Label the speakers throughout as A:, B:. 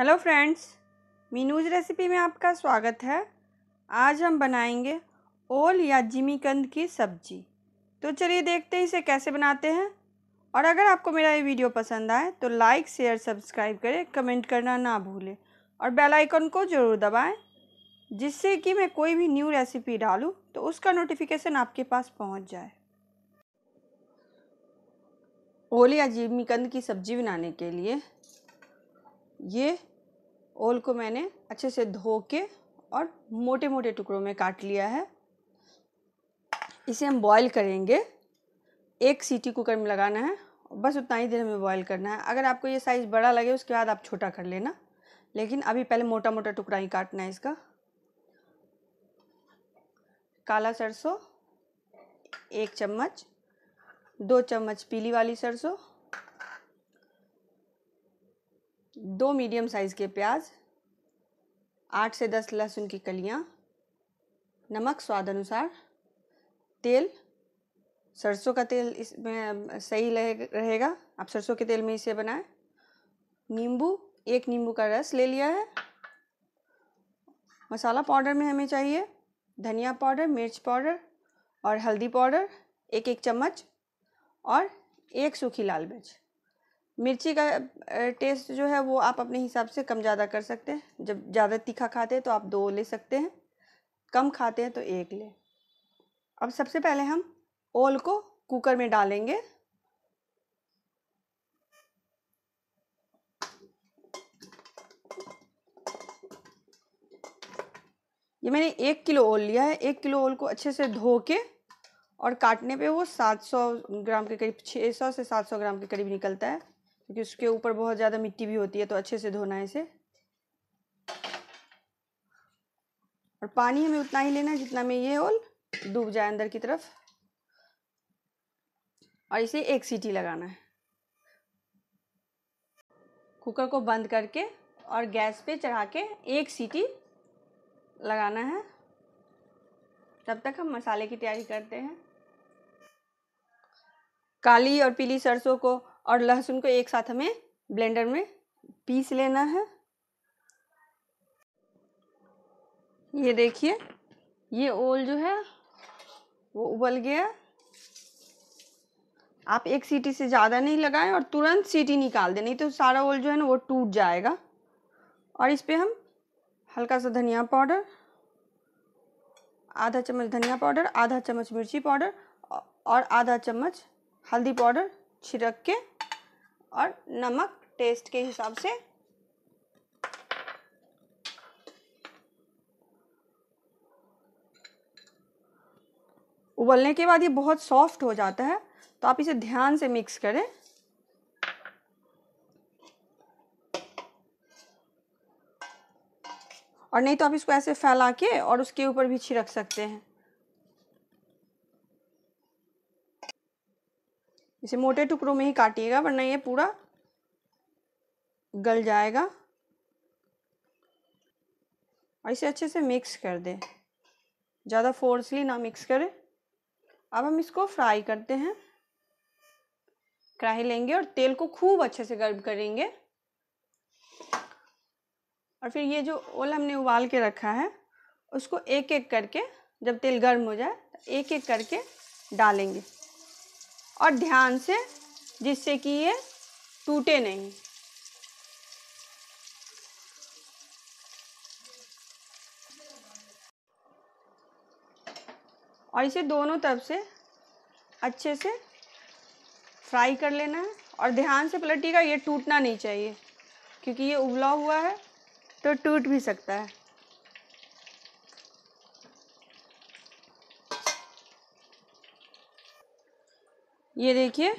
A: hello friends मीनूज recipe में आपका स्वागत है आज हम बनाएंगे ओल या जिमीकंद की सब्जी तो चलिए देखते हैं इसे कैसे बनाते हैं और अगर आपको मेरा ये वीडियो पसंद आए तो लाइक शेयर सब्सक्राइब करें कमेंट करना ना भूलें और बेल आइकन को ज़रूर दबाएं जिससे कि मैं कोई भी न्यू रेसिपी डालूं तो उसका नोटिफिकेशन आपके पास पहुँच जाए ओल या जिमीकंद की सब्जी बनाने के लिए ये ओल को मैंने अच्छे से धो के और मोटे मोटे टुकड़ों में काट लिया है इसे हम बॉईल करेंगे एक सीटी कुकर में लगाना है बस उतना ही देर हमें बॉईल करना है अगर आपको ये साइज़ बड़ा लगे उसके बाद आप छोटा कर लेना लेकिन अभी पहले मोटा मोटा टुकड़ा ही काटना है इसका काला सरसों एक चम्मच दो चम्मच पीली वाली सरसों दो मीडियम साइज़ के प्याज आठ से दस लहसुन की कलियाँ नमक स्वाद अनुसार तेल सरसों का तेल इसमें सही रहेगा आप सरसों के तेल में इसे बनाएं नींबू एक नींबू का रस ले लिया है मसाला पाउडर में हमें चाहिए धनिया पाउडर मिर्च पाउडर और हल्दी पाउडर एक एक चम्मच और एक सूखी लाल मिर्च मिर्ची का टेस्ट जो है वो आप अपने हिसाब से कम ज़्यादा कर सकते हैं जब ज़्यादा तीखा खाते हैं तो आप दो ले सकते हैं कम खाते हैं तो एक ले अब सबसे पहले हम ओल को कुकर में डालेंगे ये मैंने एक किलो ओल लिया है एक किलो ओल को अच्छे से धो के और काटने पे वो 700 ग्राम के करीब 600 से 700 ग्राम के करीब निकलता है क्योंकि उसके ऊपर बहुत ज़्यादा मिट्टी भी होती है तो अच्छे से धोना है इसे और पानी हमें उतना ही लेना है जितना में ये ओल डूब जाए अंदर की तरफ और इसे एक सीटी लगाना है कुकर को बंद करके और गैस पे चढ़ा के एक सीटी लगाना है तब तक हम मसाले की तैयारी करते हैं काली और पीली सरसों को और लहसुन को एक साथ हमें ब्लेंडर में पीस लेना है ये देखिए ये ओल जो है वो उबल गया आप एक सीटी से ज़्यादा नहीं लगाएं और तुरंत सीटी निकाल दें नहीं तो सारा ओल जो है ना वो टूट जाएगा और इस पर हम हल्का सा धनिया पाउडर आधा चम्मच धनिया पाउडर आधा चम्मच मिर्ची पाउडर और आधा चम्मच हल्दी पाउडर छिड़क के और नमक टेस्ट के हिसाब से उबलने के बाद ये बहुत सॉफ्ट हो जाता है तो आप इसे ध्यान से मिक्स करें और नहीं तो आप इसको ऐसे फैला के और उसके ऊपर भी छिड़क सकते हैं इसे मोटे टुकड़ों में ही काटिएगा वरना ये पूरा गल जाएगा और इसे अच्छे से मिक्स कर दें ज़्यादा फोर्सली ना मिक्स करें अब हम इसको फ्राई करते हैं कढ़ाई लेंगे और तेल को खूब अच्छे से गर्म करेंगे और फिर ये जो ओल हमने उबाल के रखा है उसको एक एक करके जब तेल गर्म हो जाए एक एक करके डालेंगे और ध्यान से जिससे कि ये टूटे नहीं और इसे दोनों तरफ से अच्छे से फ्राई कर लेना है और ध्यान से पलटिएगा ये टूटना नहीं चाहिए क्योंकि ये उबला हुआ है तो टूट भी सकता है ये देखिए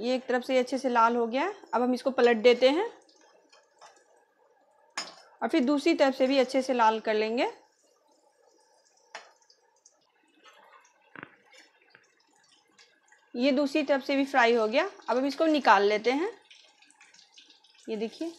A: ये एक तरफ से अच्छे से लाल हो गया अब हम इसको पलट देते हैं और फिर दूसरी तरफ से भी अच्छे से लाल कर लेंगे ये दूसरी तरफ से भी फ्राई हो गया अब हम इसको निकाल लेते हैं ये देखिए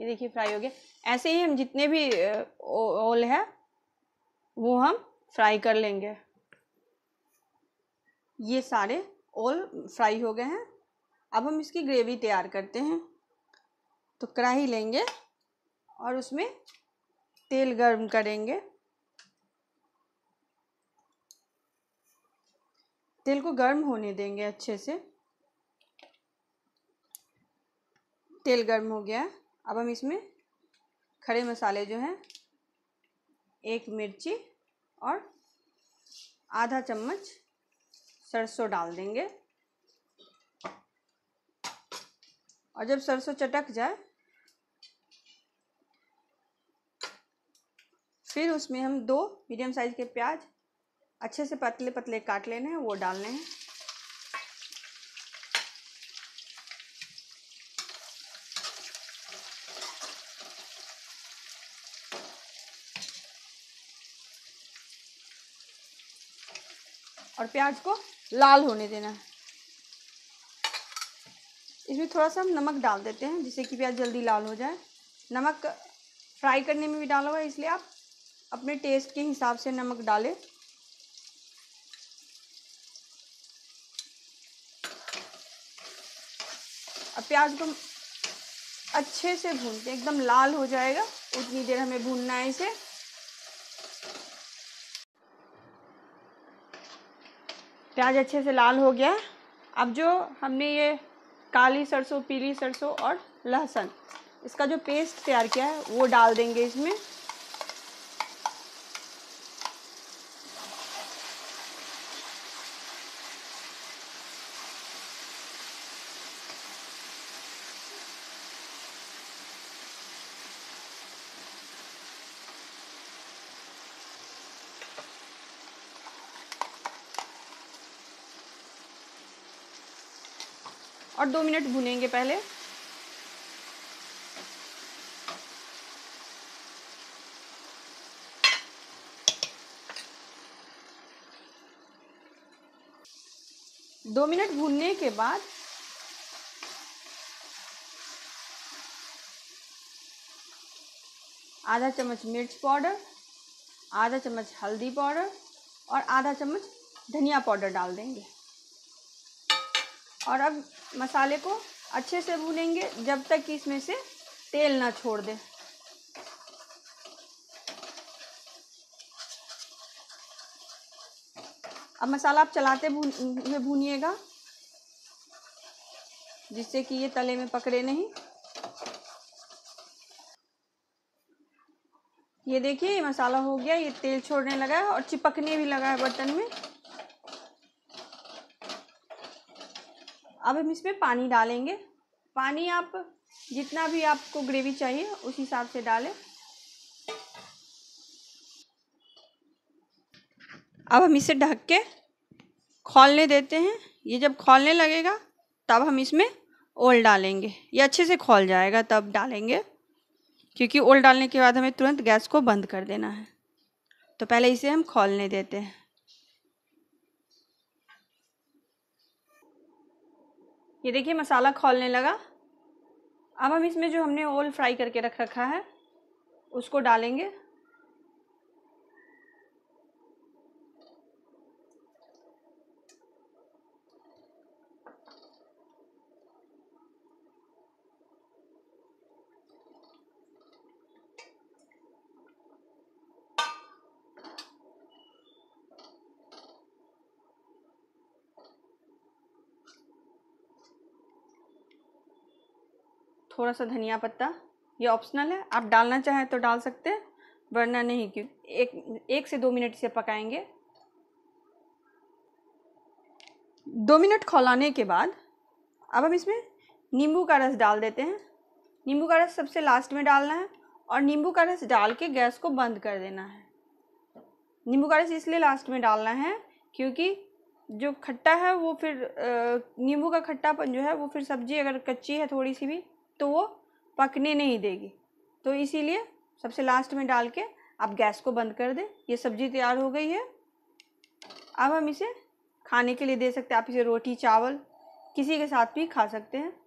A: ये देखिए फ्राई हो गया ऐसे ही हम जितने भी ओल है वो हम फ्राई कर लेंगे ये सारे ओल फ्राई हो गए हैं अब हम इसकी ग्रेवी तैयार करते हैं तो कढ़ाई लेंगे और उसमें तेल गर्म करेंगे तेल को गर्म होने देंगे अच्छे से तेल गर्म हो गया अब हम इसमें खड़े मसाले जो हैं एक मिर्ची और आधा चम्मच सरसों डाल देंगे और जब सरसों चटक जाए फिर उसमें हम दो मीडियम साइज़ के प्याज अच्छे से पतले पतले काट लेने हैं वो डालने हैं और प्याज को लाल होने देना है इसमें थोड़ा सा हम नमक डाल देते हैं जिससे कि प्याज जल्दी लाल हो जाए नमक फ्राई करने में भी डाला हुआ है इसलिए आप अपने टेस्ट के हिसाब से नमक डालें अब प्याज को अच्छे से भूनते एकदम लाल हो जाएगा उतनी देर हमें भूनना है इसे प्याज अच्छे से लाल हो गया अब जो हमने ये काली सरसों पीली सरसों और लहसुन इसका जो पेस्ट तैयार किया है वो डाल देंगे इसमें और दो मिनट भुनेंगे पहले दो मिनट भूनने के बाद आधा चम्मच मिर्च पाउडर आधा चम्मच हल्दी पाउडर और आधा चम्मच धनिया पाउडर डाल देंगे और अब मसाले को अच्छे से भूनेंगे जब तक कि इसमें से तेल ना छोड़ दे अब मसाला आप चलाते भून भूनिएगा जिससे कि ये तले में पकड़े नहीं ये देखिए मसाला हो गया ये तेल छोड़ने लगा है और चिपकने भी लगा है बर्तन में अब हम इसमें पानी डालेंगे पानी आप जितना भी आपको ग्रेवी चाहिए उस हिसाब से डालें अब हम इसे ढक के खोलने देते हैं ये जब खोलने लगेगा तब हम इसमें ओल डालेंगे ये अच्छे से खोल जाएगा तब डालेंगे क्योंकि ओल डालने के बाद हमें तुरंत गैस को बंद कर देना है तो पहले इसे हम खोलने देते हैं ये देखिए मसाला खोलने लगा अब हम इसमें जो हमने ओल फ्राई करके रख रखा है उसको डालेंगे थोड़ा सा धनिया पत्ता ये ऑप्शनल है आप डालना चाहें तो डाल सकते हैं वरना नहीं क्यों एक एक से दो मिनट इसे पकाएंगे दो मिनट खौलाने के बाद अब हम इसमें नींबू का रस डाल देते हैं नींबू का रस सबसे लास्ट में डालना है और नींबू का रस डाल के गैस को बंद कर देना है नींबू का रस इसलिए लास्ट में डालना है क्योंकि जो खट्टा है वो फिर नींबू का खट्टापन जो है वो फिर सब्ज़ी अगर कच्ची है थोड़ी सी भी तो वो पकने नहीं देगी तो इसीलिए सबसे लास्ट में डाल के आप गैस को बंद कर दें ये सब्ज़ी तैयार हो गई है अब हम इसे खाने के लिए दे सकते हैं आप इसे रोटी चावल किसी के साथ भी खा सकते हैं